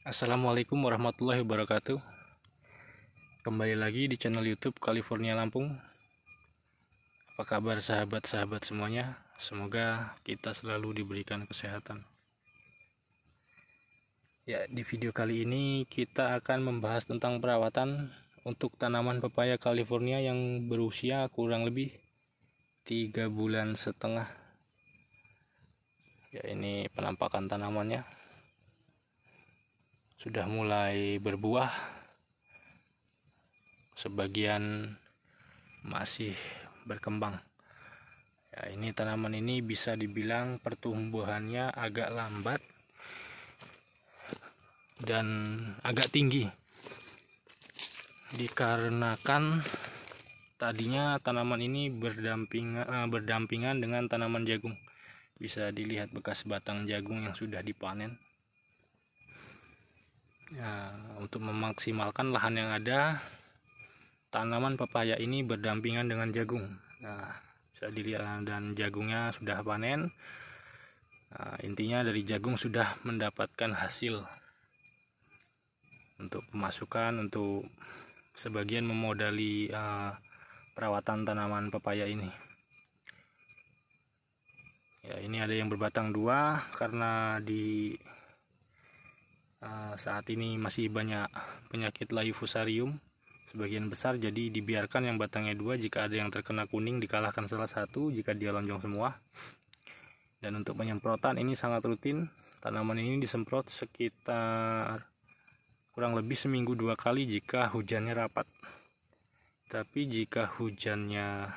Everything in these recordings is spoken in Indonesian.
Assalamualaikum warahmatullahi wabarakatuh Kembali lagi di channel youtube California Lampung Apa kabar sahabat-sahabat semuanya Semoga kita selalu diberikan kesehatan Ya di video kali ini kita akan membahas tentang perawatan Untuk tanaman pepaya California yang berusia kurang lebih 3 bulan setengah Ya ini penampakan tanamannya sudah mulai berbuah sebagian masih berkembang ya, ini tanaman ini bisa dibilang pertumbuhannya agak lambat dan agak tinggi dikarenakan tadinya tanaman ini berdampingan eh, berdampingan dengan tanaman jagung bisa dilihat bekas batang jagung yang sudah dipanen ya, untuk memaksimalkan lahan yang ada tanaman pepaya ini berdampingan dengan jagung nah bisa dilihat nah, dan jagungnya sudah panen nah, intinya dari jagung sudah mendapatkan hasil untuk pemasukan untuk sebagian memodali uh, perawatan tanaman pepaya ini ya ini ada yang berbatang dua karena di saat ini masih banyak penyakit layu fusarium sebagian besar jadi dibiarkan yang batangnya dua jika ada yang terkena kuning dikalahkan salah satu jika dia lonjong semua dan untuk penyemprotan ini sangat rutin tanaman ini disemprot sekitar kurang lebih seminggu dua kali jika hujannya rapat tapi jika hujannya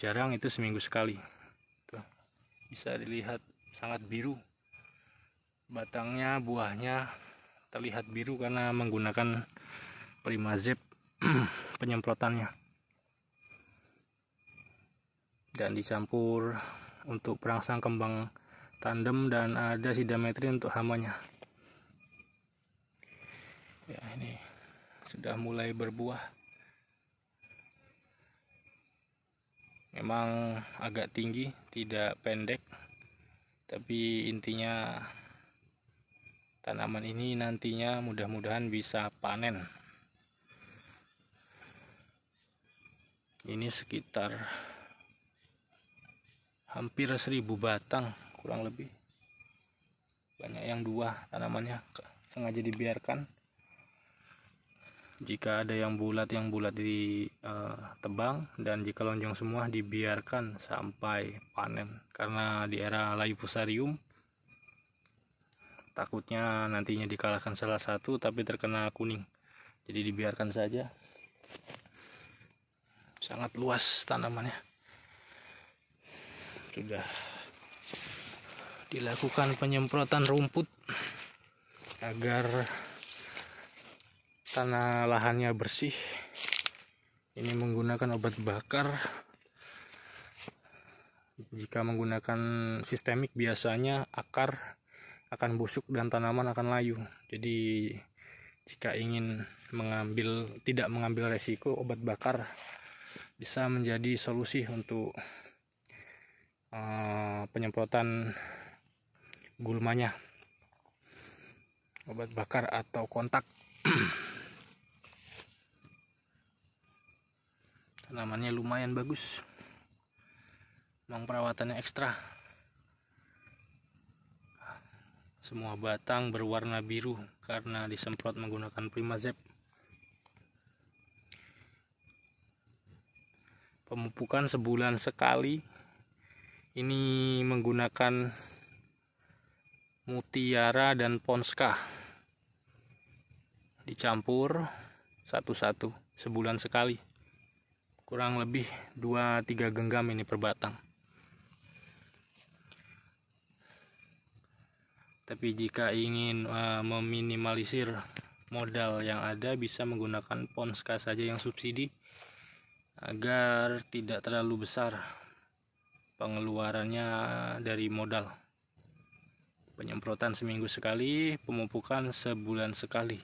jarang itu seminggu sekali Tuh, bisa dilihat sangat biru batangnya buahnya terlihat biru karena menggunakan primazep penyemprotannya dan dicampur untuk perangsang kembang tandem dan ada sidametri untuk hamanya ya ini sudah mulai berbuah memang agak tinggi tidak pendek tapi intinya tanaman ini nantinya mudah-mudahan bisa panen ini sekitar hampir seribu batang kurang lebih banyak yang dua tanamannya sengaja dibiarkan jika ada yang bulat yang bulat ditebang eh, uh, dan jika lonjong semua dibiarkan sampai panen karena di era Layu Pusarium takutnya nantinya dikalahkan salah satu tapi terkena kuning jadi dibiarkan saja sangat luas tanamannya sudah dilakukan penyemprotan rumput agar tanah lahannya bersih ini menggunakan obat bakar jika menggunakan sistemik biasanya akar akan busuk dan tanaman akan layu. Jadi jika ingin mengambil tidak mengambil resiko obat bakar bisa menjadi solusi untuk uh, penyemprotan gulmanya obat bakar atau kontak tanamannya lumayan bagus memang perawatannya ekstra Semua batang berwarna biru karena disemprot menggunakan Primazep. Pemupukan sebulan sekali. Ini menggunakan mutiara dan ponska. Dicampur satu-satu sebulan sekali. Kurang lebih 2-3 genggam ini per batang. Tapi jika ingin uh, meminimalisir modal yang ada bisa menggunakan Ponska saja yang subsidi agar tidak terlalu besar pengeluarannya dari modal. Penyemprotan seminggu sekali, pemupukan sebulan sekali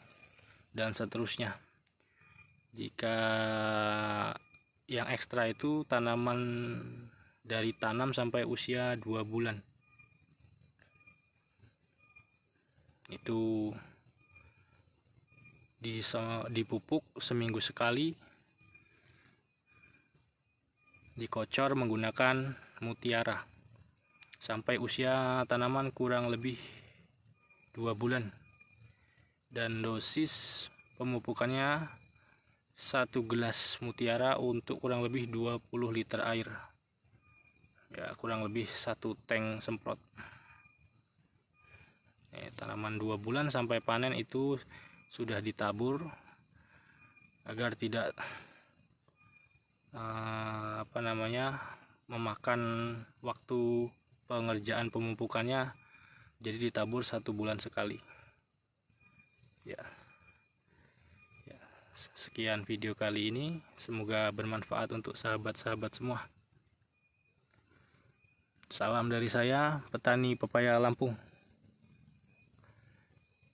dan seterusnya. Jika yang ekstra itu tanaman dari tanam sampai usia 2 bulan itu dipupuk seminggu sekali dikocor menggunakan mutiara sampai usia tanaman kurang lebih dua bulan dan dosis pemupukannya satu gelas mutiara untuk kurang lebih 20 liter air ya kurang lebih satu tank semprot Nih, eh, tanaman dua bulan sampai panen itu sudah ditabur agar tidak uh, apa namanya memakan waktu pengerjaan pemupukannya jadi ditabur satu bulan sekali ya ya sekian video kali ini semoga bermanfaat untuk sahabat-sahabat semua salam dari saya petani pepaya Lampung